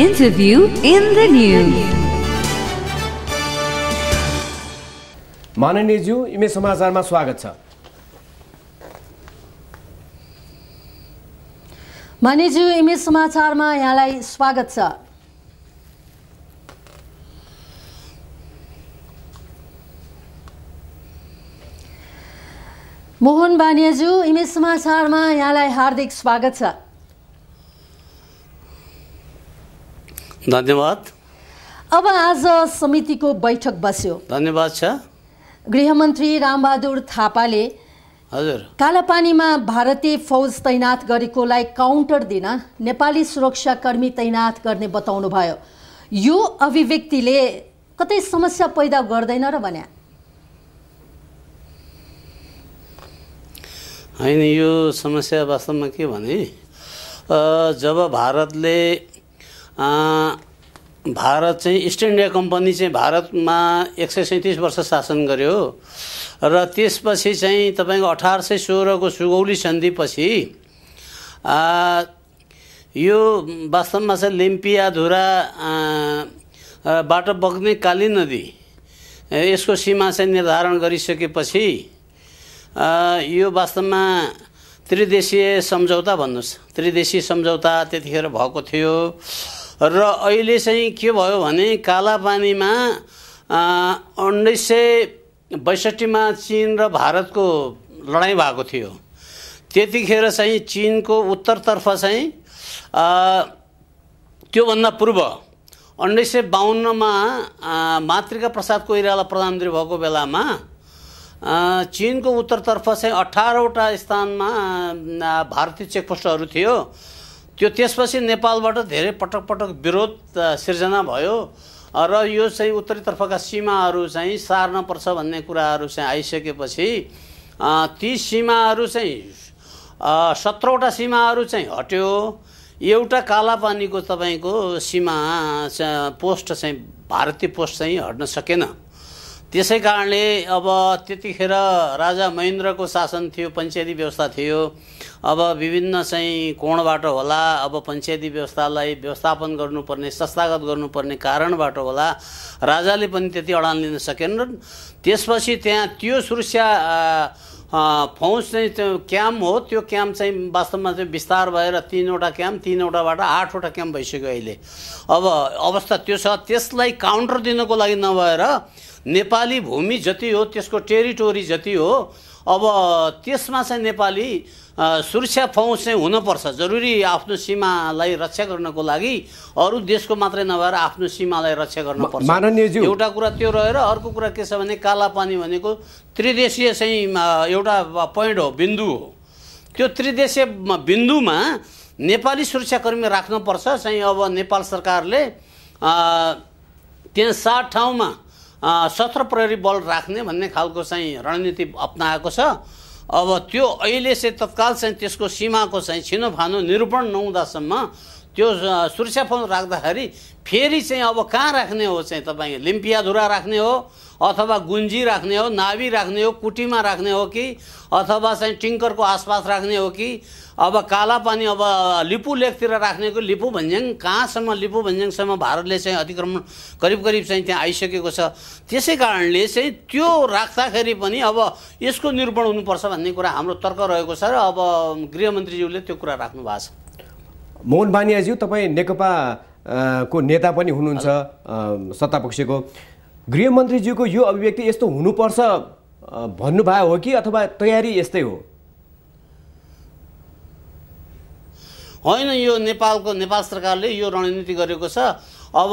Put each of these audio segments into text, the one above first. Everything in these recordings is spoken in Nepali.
Interview in the News माननीयज्यू इमे समाचारमा स्वागत छ मानेज्यू इमे समाचारमा यहाँलाई स्वागत छ मोहन बानियाज्यू इमे समाचारमा यहाँलाई हार्दिक स्वागत छ धन्यवाद अब आज समितिको बैठक बस्यो धन्यवाद छ गृहमन्त्री रामबहादुर थापाले हजुर कालापानीमा भारतीय फौज तैनात गरेकोलाई काउन्टर दिन नेपाली सुरक्षाकर्मी तैनात गर्ने बताउनु भयो यो अभिव्यक्तिले कतै समस्या पैदा गर्दैन र भन्या होइन यो समस्या वास्तवमा के भने जब भारतले भारत चाहिँ इस्ट इन्डिया कम्पनी चाहिँ भारतमा एक सय सैँतिस वर्ष शासन गर्यो र त्यसपछि चाहिँ तपाईँको अठार सय सोह्रको सुगौली सन्धिपछि यो वास्तवमा चाहिँ लिम्पियाधुरा बाट बग्ने काली नदी यसको सीमा चाहिँ निर्धारण गरिसकेपछि यो वास्तवमा त्रिदेशीय सम्झौता भन्नुहोस् त्रिदेशीय सम्झौता त्यतिखेर भएको थियो र अहिले चाहिँ के भयो भने कालापानीमा उन्नाइस सय बैसठीमा चिन र भारतको लडाइँ भएको थियो त्यतिखेर चाहिँ चिनको उत्तरतर्फ चाहिँ त्योभन्दा पूर्व उन्नाइस सय बाहन्नमा मातृका प्रसाद कोइराला प्रधानमन्त्री भएको बेलामा चिनको उत्तरतर्फ चाहिँ अठारवटा स्थानमा भारतीय चेकपोस्टहरू थियो त्यो त्यसपछि नेपालबाट धेरै पटक पटक विरोध सिर्जना भयो र यो चाहिँ उत्तरीतर्फका सीमाहरू चाहिँ सार्न पर्छ भन्ने कुराहरू चाहिँ आइसकेपछि ती सीमाहरू चाहिँ सत्रवटा सीमाहरू चाहिँ हट्यो एउटा कालापानीको तपाईँको सीमा पोस्ट चाहिँ भारतीय पोस्ट चाहिँ हट्न सकेन त्यसै कारणले अब त्यतिखेर राजा महेन्द्रको शासन थियो पञ्चायती व्यवस्था थियो अब विभिन्न चाहिँ कोणबाट होला अब पञ्चायती व्यवस्थालाई व्यवस्थापन गर्नुपर्ने संस्थागत गर्नुपर्ने कारणबाट होला राजाले पनि त्यति अडान लिन सकेन त्यसपछि त्यहाँ त्यो सुरक्षा फौज चाहिँ त्यो क्याम्प हो त्यो क्याम्प चाहिँ वास्तवमा चाहिँ विस्तार भएर तिनवटा क्याम्प तिनवटाबाट आठवटा क्याम्प भइसक्यो अहिले अब अवस्था त्यो छ त्यसलाई काउन्टर दिनको लागि नभएर नेपाली भूमि जति हो त्यसको टेरिटोरी जति हो अब त्यसमा चाहिँ नेपाली सुरक्षा फौज चाहिँ हुनपर्छ जरुरी आफ्नो सीमालाई रक्षा गर्नको लागि अरू देशको मात्रै नभएर आफ्नो सीमालाई रक्षा गर्नुपर्छ एउटा कुरा त्यो रहेर अर्को कुरा के छ भने कालापानी भनेको त्रिदेशीय चाहिँ एउटा पोइन्ट हो बिन्दु हो त्यो त्रिदेशीय बिन्दुमा नेपाली सुरक्षाकर्मी राख्नुपर्छ चाहिँ अब नेपाल सरकारले त्यहाँ सात ठाउँमा सत्र प्रहरी बल राख्ने भन्ने खालको चाहिँ रणनीति अप्नाएको छ अब त्यो अहिले चाहिँ तत्काल चाहिँ त्यसको सीमाको चाहिँ छिनोफानो निरूपण नहुँदासम्म त्यो सुरक्षा फोन राख्दाखेरि फेरि चाहिँ अब कहाँ राख्ने हो चाहिँ तपाईँ लिम्पियाधुरा राख्ने हो अथवा गुन्जी राख्ने हो नाभि राख्ने हो कुटीमा राख्ने हो कि अथवा चाहिँ टिङ्करको आसपास राख्ने हो कि अब काला पानी अब लिपु लेकतिर राख्ने कि लिपु भन्ज्याङ कहाँसम्म लिपु भन्ज्याङसम्म भारतले चाहिँ अतिक्रमण करिब करिब चाहिँ त्यहाँ आइसकेको छ त्यसै कारणले चाहिँ त्यो राख्दाखेरि पनि अब यसको निरूपण हुनुपर्छ भन्ने कुरा हाम्रो तर्क रहेको छ र अब गृहमन्त्रीज्यूले त्यो कुरा राख्नु भएको छ मोहन बानियाज्यू तपाईँ नेकपा को नेता पनि हुनुहुन्छ सत्तापक्षको गृहमन्त्रीज्यूको यो अभिव्यक्ति यस्तो हुनुपर्छ भन्नुभयो हो कि अथवा तयारी यस्तै हो होइन यो नेपालको नेपाल सरकारले यो रणनीति गरेको छ अब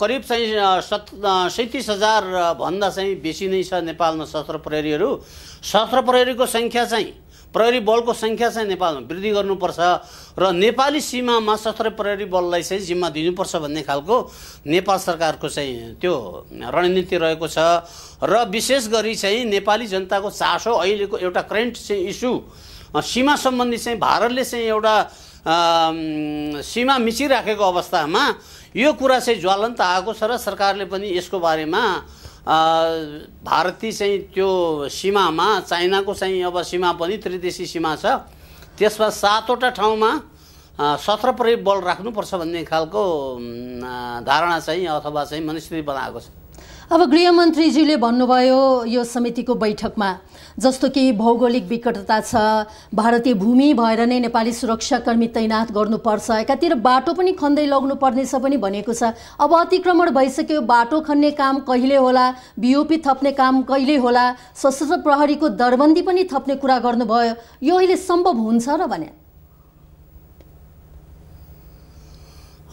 करिब चाहिँ सत् सैँतिस हजारभन्दा चाहिँ बेसी नै छ नेपालमा सशस्त्र प्रहरीहरू सशस्त्र प्रहरीको सङ्ख्या चाहिँ प्रहरी बलको सङ्ख्या चाहिँ नेपालमा वृद्धि गर्नुपर्छ र नेपाली सीमामा सशस्त्र प्रहरी बललाई चाहिँ जिम्मा दिनुपर्छ भन्ने खालको नेपाल सरकारको चाहिँ त्यो रणनीति रहेको छ र विशेष गरी चाहिँ नेपाली जनताको चासो अहिलेको एउटा करेन्ट चाहिँ इस्यु सीमा सम्बन्धी चाहिँ भारतले चाहिँ एउटा सीमा मिचिराखेको अवस्थामा यो कुरा चाहिँ ज्वलन्त आएको छ र सरकारले पनि यसको बारेमा भारतीय चाहिँ त्यो सीमामा चाइनाको चाहिँ अब सीमा पनि त्रिदेशी सीमा छ त्यसमा सातवटा ठाउँमा सत्र प्रहरी बल राख्नुपर्छ भन्ने खालको धारणा चाहिँ अथवा चाहिँ मनस्थिति बनाएको छ अब गृहमन्त्रीजीले भन्नुभयो यो समितिको बैठकमा जस्तो कि भौगोलिक विकटता छ भारतीय भूमि भएर नै नेपाली सुरक्षाकर्मी तैनात गर्नुपर्छ एकातिर बाटो पनि खन्दै लग्नुपर्नेछ पनि भनेको छ अब अतिक्रमण भइसक्यो बाटो खन्ने काम कहिले होला बिओपी थप्ने काम कहिले होला सशस्त्र प्रहरीको दरबन्दी पनि थप्ने कुरा गर्नुभयो यो अहिले सम्भव हुन्छ र भने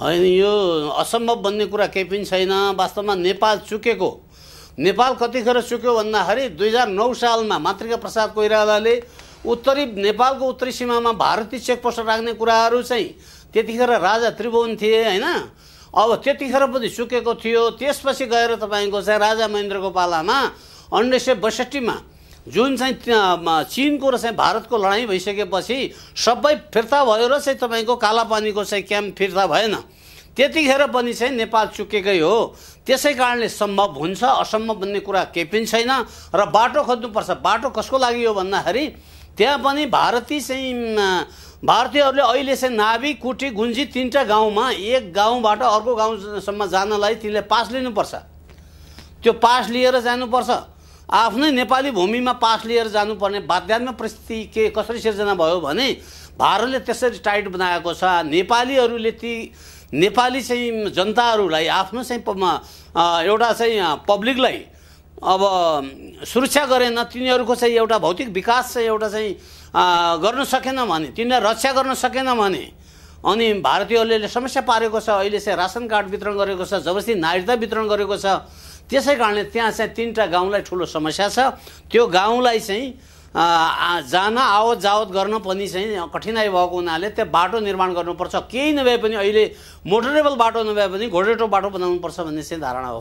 होइन यो असम्भव भन्ने कुरा केही पनि छैन वास्तवमा नेपाल चुकेको नेपाल कतिखेर चुक्यो भन्दाखेरि दुई हजार नौ सालमा मातृका प्रसाद कोइरालाले उत्तरी नेपालको उत्तरी सीमामा भारतीय चेकपोस्ट राख्ने कुराहरू चाहिँ त्यतिखेर राजा त्रिभुवन थिए होइन अब त्यतिखेर पनि चुकेको थियो त्यसपछि गएर तपाईँको चाहिँ राजा महेन्द्रको पालामा उन्नाइस सय बैसठीमा जुन चाहिँ चिनको र चाहिँ भारतको लडाइँ भइसकेपछि सबै फिर्ता भयो र चाहिँ तपाईँको कालापानीको चाहिँ क्याम्प फिर्ता भएन त्यतिखेर पनि चाहिँ नेपाल चुकेकै हो त्यसै कारणले सम्भव हुन्छ असम्भव भन्ने कुरा केही पनि छैन र बाटो खोज्नुपर्छ बाटो कसको लागि हो भन्दाखेरि त्यहाँ पनि भारतीय चाहिँ भारतीयहरूले अहिले चाहिँ नाभि कुटी गुन्जी तिनवटा गाउँमा एक गाउँबाट अर्को गाउँसम्म जानलाई तिनले पास लिनुपर्छ त्यो पास लिएर जानुपर्छ आफ्नै नेपाली भूमिमा पास लिएर जानुपर्ने बाध्यात्मक परिस्थिति के कसरी सिर्जना भयो भने भारतले त्यसरी टाइट बनाएको छ नेपालीहरूले ती नेपाली चाहिँ जनताहरूलाई आफ्नो चाहिँ एउटा चाहिँ पब्लिकलाई अब सुरक्षा गरेन तिनीहरूको चाहिँ एउटा भौतिक विकास चाहिँ एउटा चाहिँ गर्न सकेन भने तिनीहरू रक्षा गर्न सकेन भने अनि भारतीयहरूले समस्या पारेको छ अहिले चाहिँ रासन कार्ड वितरण गरेको छ जबरजस्ती नागरिकता वितरण गरेको छ त्यसै कारणले त्यहाँ चाहिँ तिनवटा गाउँलाई ठुलो समस्या छ त्यो गाउँलाई चाहिँ जान आवत जावत गर्न पनि चाहिँ कठिनाइ भएको हुनाले त्यहाँ बाटो निर्माण गर्नुपर्छ केही नभए पनि अहिले मोटरेबल बाटो नभए पनि घोडेटो बाटो बनाउनुपर्छ भन्ने चाहिँ धारणा हो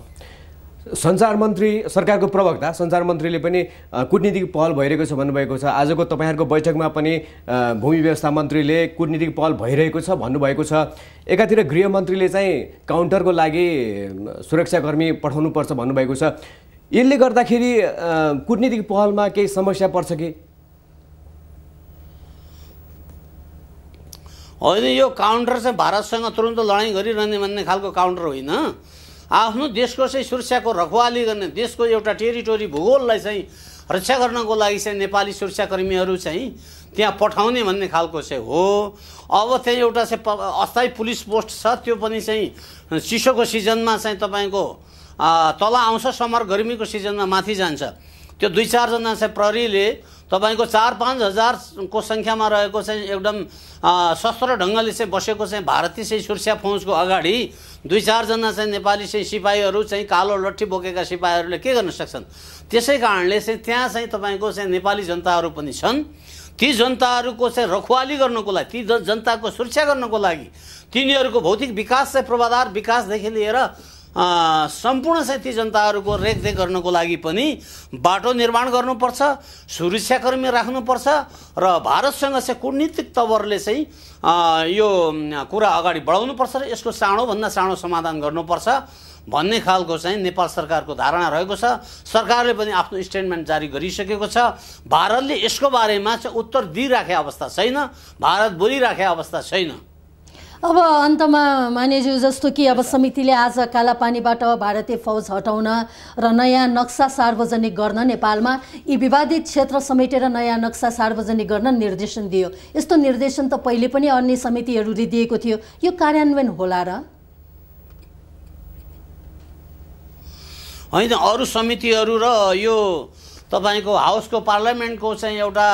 सञ्चार मन्त्री सरकारको प्रवक्ता सञ्चार मन्त्रीले पनि कुटनीतिक पहल भइरहेको छ भन्नुभएको छ आजको तपाईँहरूको बैठकमा पनि भूमि व्यवस्था मन्त्रीले कुटनीतिक पहल भइरहेको छ भन्नुभएको छ एकातिर गृहमन्त्रीले चाहिँ काउन्टरको लागि सुरक्षाकर्मी पठाउनुपर्छ भन्नुभएको छ यसले गर्दाखेरि कुटनीतिक पहलमा केही समस्या पर्छ कि होइन यो काउन्टर चाहिँ भारतसँग तुरन्त लडाइँ गरिरहने भन्ने खालको काउन्टर होइन आफ्नो देशको चाहिँ सुरक्षाको रखवाली गर्ने देशको एउटा टेरिटोरी भूगोललाई चाहिँ रक्षा गर्नको लागि चाहिँ नेपाली सुरक्षाकर्मीहरू चाहिँ त्यहाँ पठाउने भन्ने खालको चाहिँ हो अब त्यहाँ एउटा चाहिँ अस्थायी पुलिस पोस्ट छ त्यो पनि चाहिँ चिसोको सिजनमा चाहिँ तपाईँको तल आउँछ समर गर्मीको सिजनमा माथि जान्छ त्यो दुई चारजना चाहिँ प्रहरीले तपाईँको चार पाँच हजारको सङ्ख्यामा रहेको चाहिँ एकदम सशस्त्र ढङ्गले चाहिँ बसेको चाहिँ भारतीय चाहिँ सुरक्षा फौजको अगाडि दुई चारजना चाहिँ नेपाली चाहिँ सिपाहीहरू चाहिँ कालो लट्ठी बोकेका सिपाहीहरूले के गर्न सक्छन् त्यसै कारणले चाहिँ त्यहाँ चाहिँ तपाईँको चाहिँ नेपाली जनताहरू पनि छन् ती जनताहरूको चाहिँ रखवाली गर्नको लागि ती जनताको सुरक्षा गर्नको लागि तिनीहरूको भौतिक विकास चाहिँ पूर्वाधार विकासदेखि लिएर सम्पूर्ण क्षेत्रीय जनताहरूको रेखदेख गर्नको लागि पनि बाटो निर्माण गर्नुपर्छ सुरक्षाकर्मी राख्नुपर्छ र भारतसँग चाहिँ कुटनीतिक तवरले चाहिँ यो कुरा अगाडि बढाउनुपर्छ र यसको चाँडोभन्दा चाँडो समाधान गर्नुपर्छ भन्ने खालको चाहिँ नेपाल सरकारको धारणा रहेको छ सरकारले पनि आफ्नो स्टेटमेन्ट जारी गरिसकेको छ भारतले यसको बारेमा चाहिँ उत्तर दिइराखेको अवस्था छैन भारत बोलिराखे अवस्था छैन अब अन्तमा मानेज्यू जस्तो कि अब समितिले आज कालापानीबाट भारतीय फौज हटाउन र नयाँ नक्सा सार्वजनिक गर्न नेपालमा यी विवादित क्षेत्र समेटेर नयाँ नक्सा सार्वजनिक गर्न निर्देशन दियो यस्तो निर्देशन त पहिले पनि अन्य समितिहरूले दिएको थियो यो कार्यान्वयन होला र होइन अरू समितिहरू र यो तपाईँको हाउसको पार्लियामेन्टको चाहिँ एउटा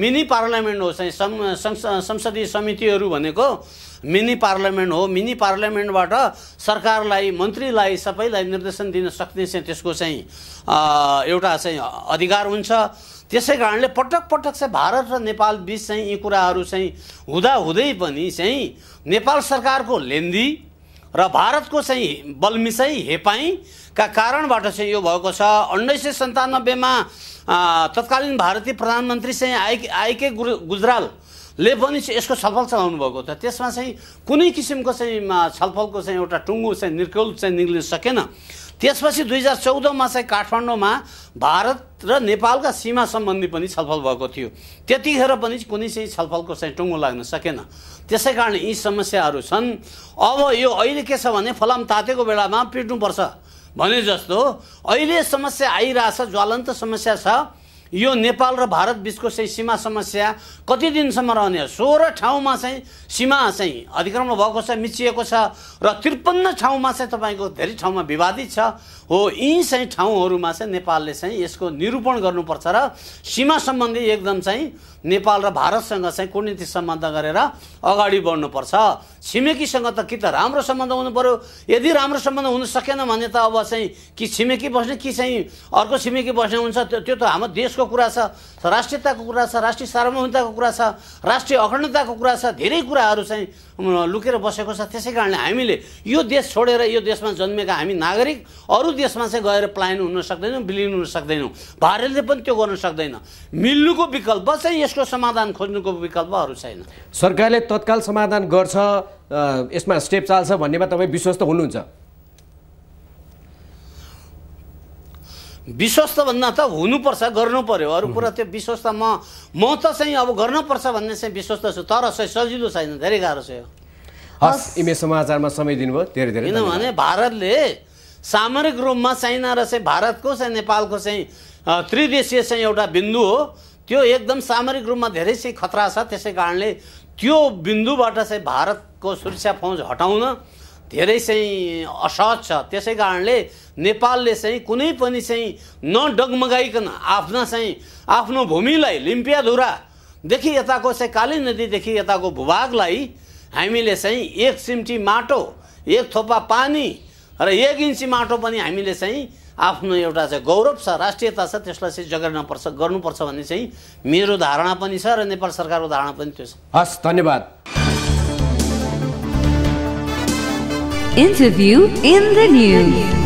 मिनी पार्लियामेन्ट हो चाहिँ संसदीय समितिहरू भनेको मिनी पार्लियामेन्ट हो मिनी पार्लियामेन्टबाट सरकारलाई मन्त्रीलाई सबैलाई निर्देशन दिन सक्ने चाहिँ त्यसको चाहिँ एउटा चाहिँ अधिकार हुन्छ त्यसै कारणले पटक पटक चाहिँ भारत र नेपाल बिच चाहिँ यी कुराहरू चाहिँ हुँदाहुँदै पनि चाहिँ नेपाल सरकारको लेन्दी र भारतको चाहिँ बलमिसाई हेपाइका कारणबाट चाहिँ यो भएको छ उन्नाइस सय सन्तानब्बेमा तत्कालीन भारतीय प्रधानमन्त्री चाहिँ आइके आइके गुजराल पनि चाहिँ यसको छलफल चलाउनु भएको त त्यसमा चाहिँ कुनै किसिमको चाहिँ छलफलको चाहिँ एउटा टुङ्गो चाहिँ निर्कुल चाहिँ निक्लिन सकेन त्यसपछि दुई हजार चौधमा चाहिँ काठमाडौँमा भारत र नेपालका सीमा सम्बन्धी पनि छलफल भएको थियो त्यतिखेर पनि कुनै चाहिँ छलफलको चाहिँ टुङ्गो लाग्न सकेन त्यसै कारण यी समस्याहरू छन् अब यो अहिले के छ भने फलाम तातेको बेलामा पिट्नुपर्छ भने जस्तो अहिले समस्या आइरहेछ ज्वलन्त समस्या छ यो नेपाल र भारत बिचको चाहिँ सीमा समस्या कति दिनसम्म रहने सोह्र ठाउँमा चाहिँ सीमा चाहिँ अतिक्रमण भएको छ मिचिएको छ र त्रिपन्न ठाउँमा चाहिँ तपाईँको धेरै ठाउँमा विवादित छ हो यी चाहिँ ठाउँहरूमा चाहिँ नेपालले चाहिँ यसको निरूपण गर्नुपर्छ र सीमा सम्बन्धी एकदम चाहिँ नेपाल र भारतसँग चाहिँ कुटनीतिक सम्बन्ध गरेर अगाडि बढ्नुपर्छ छिमेकीसँग त कि त राम्रो सम्बन्ध हुनु पऱ्यो यदि राम्रो सम्बन्ध हुन सकेन भने त अब चाहिँ कि छिमेकी बस्ने कि चाहिँ अर्को छिमेकी बस्ने हुन्छ त्यो त हाम्रो देश देशको कुरा छ राष्ट्रियताको कुरा छ राष्ट्रिय सार्वभौमताको कुरा छ राष्ट्रिय अखण्डताको कुरा छ धेरै कुराहरू चाहिँ लुकेर बसेको छ त्यसै कारणले हामीले यो देश छोडेर यो देशमा जन्मेका हामी नागरिक अरू देशमा चाहिँ गएर प्लायन हुन सक्दैनौँ विलिन हुन सक्दैनौँ भारतले पनि त्यो गर्न सक्दैन मिल्नुको विकल्प चाहिँ यसको समाधान खोज्नुको विकल्पहरू छैन सरकारले तत्काल समाधान गर्छ यसमा स्टेप चाल्छ भन्नेमा तपाईँ विश्वस्त हुनुहुन्छ विश्वस्त भन्न त हुनुपर्छ गर्नु पर्यो अरू कुरा त्यो विश्वस्त म म त चाहिँ अब गर्नुपर्छ भन्ने चाहिँ विश्वस्त छु तर चाहिँ सजिलो छैन धेरै गाह्रो छ यो हस् इमे समाचारमा समय दिनुभयो धेरै धेरै किनभने भारतले सामरिक रूपमा चाइना र चाहिँ भारतको चाहिँ नेपालको चाहिँ त्रिदेशीय चाहिँ एउटा बिन्दु हो त्यो एकदम सामरिक रूपमा धेरै चाहिँ खतरा छ त्यसै कारणले त्यो बिन्दुबाट चाहिँ भारतको सुरक्षा फौज हटाउन धेरै चाहिँ असहज छ त्यसै कारणले नेपालले चाहिँ कुनै पनि चाहिँ नडगमगाइकन आफ्ना चाहिँ आफ्नो भूमिलाई लिम्पियाधुरादेखि यताको चाहिँ काली नदीदेखि यताको भूभागलाई हामीले चाहिँ एक सिम्टी माटो एक थोपा पानी र एक इन्ची माटो पनि हामीले चाहिँ आफ्नो एउटा चाहिँ गौरव छ राष्ट्रियता छ त्यसलाई चाहिँ पर्छ गर्नुपर्छ भन्ने चाहिँ मेरो धारणा पनि छ र नेपाल सरकारको धारणा पनि त्यो छ हस् धन्यवाद interview in the news.